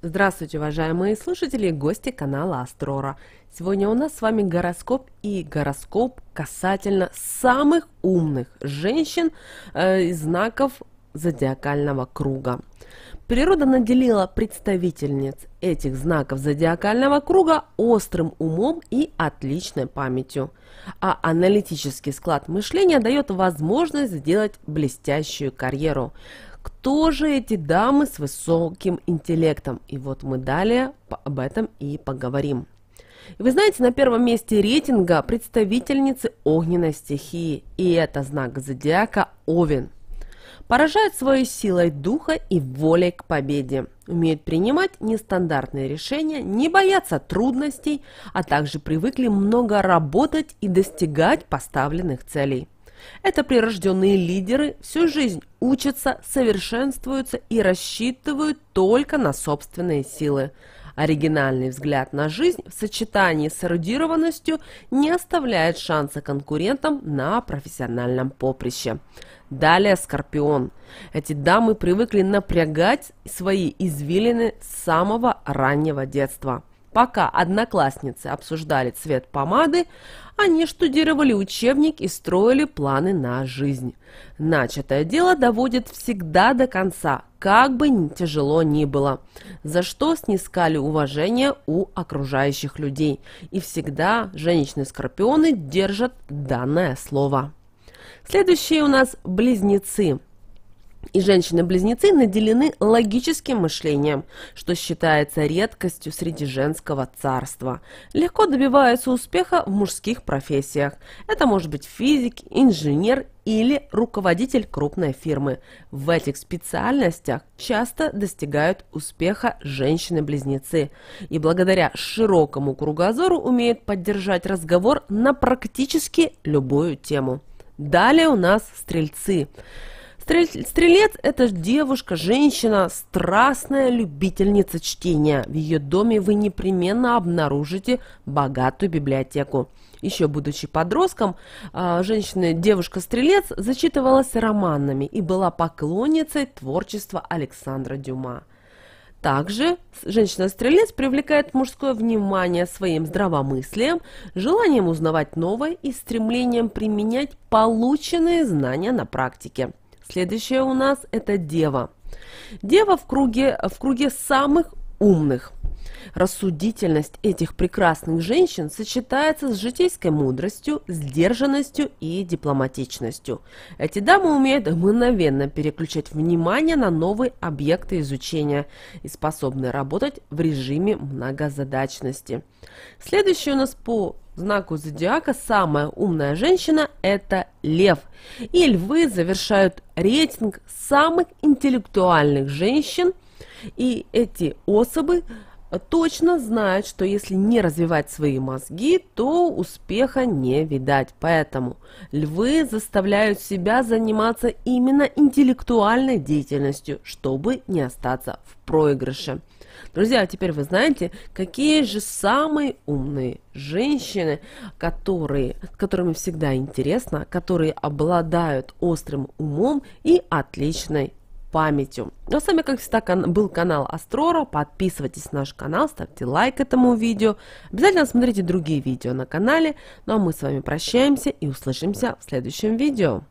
Здравствуйте, уважаемые слушатели и гости канала Астрора. Сегодня у нас с вами гороскоп и гороскоп касательно самых умных женщин э, знаков зодиакального круга. Природа наделила представительниц этих знаков зодиакального круга острым умом и отличной памятью, а аналитический склад мышления дает возможность сделать блестящую карьеру – кто же эти дамы с высоким интеллектом? И вот мы далее об этом и поговорим. И вы знаете, на первом месте рейтинга представительницы огненной стихии, и это знак зодиака Овен. Поражают своей силой духа и волей к победе. Умеют принимать нестандартные решения, не боятся трудностей, а также привыкли много работать и достигать поставленных целей. Это прирожденные лидеры всю жизнь учатся, совершенствуются и рассчитывают только на собственные силы. Оригинальный взгляд на жизнь в сочетании с эрудированностью не оставляет шанса конкурентам на профессиональном поприще. Далее Скорпион. Эти дамы привыкли напрягать свои извилины с самого раннего детства – Пока одноклассницы обсуждали цвет помады, они штудировали учебник и строили планы на жизнь. Начатое дело доводит всегда до конца, как бы ни тяжело ни было, за что снискали уважение у окружающих людей. И всегда женщины-скорпионы держат данное слово. Следующие у нас близнецы – и женщины-близнецы наделены логическим мышлением, что считается редкостью среди женского царства. Легко добиваются успеха в мужских профессиях. Это может быть физик, инженер или руководитель крупной фирмы. В этих специальностях часто достигают успеха женщины-близнецы и благодаря широкому кругозору умеют поддержать разговор на практически любую тему. Далее у нас стрельцы. Стрель- стрелец – это девушка, женщина, страстная любительница чтения. В ее доме вы непременно обнаружите богатую библиотеку. Еще будучи подростком, а, женщина, девушка-стрелец зачитывалась романами и была поклонницей творчества Александра Дюма. Также женщина-стрелец привлекает мужское внимание своим здравомыслием, желанием узнавать новое и стремлением применять полученные знания на практике. Следующая у нас это дева. Дева в круге, в круге самых умных. Рассудительность этих прекрасных женщин сочетается с житейской мудростью, сдержанностью и дипломатичностью. Эти дамы умеют мгновенно переключать внимание на новые объекты изучения и способны работать в режиме многозадачности. Следующее у нас по знаку зодиака самая умная женщина – это лев. И львы завершают рейтинг самых интеллектуальных женщин. И эти особы точно знают, что если не развивать свои мозги, то успеха не видать. Поэтому львы заставляют себя заниматься именно интеллектуальной деятельностью, чтобы не остаться в проигрыше. Друзья, а теперь вы знаете, какие же самые умные женщины, которые, которыми всегда интересно, которые обладают острым умом и отличной памятью. Ну а с вами, как всегда, кан был канал Астрора. Подписывайтесь на наш канал, ставьте лайк этому видео. Обязательно смотрите другие видео на канале. Ну а мы с вами прощаемся и услышимся в следующем видео.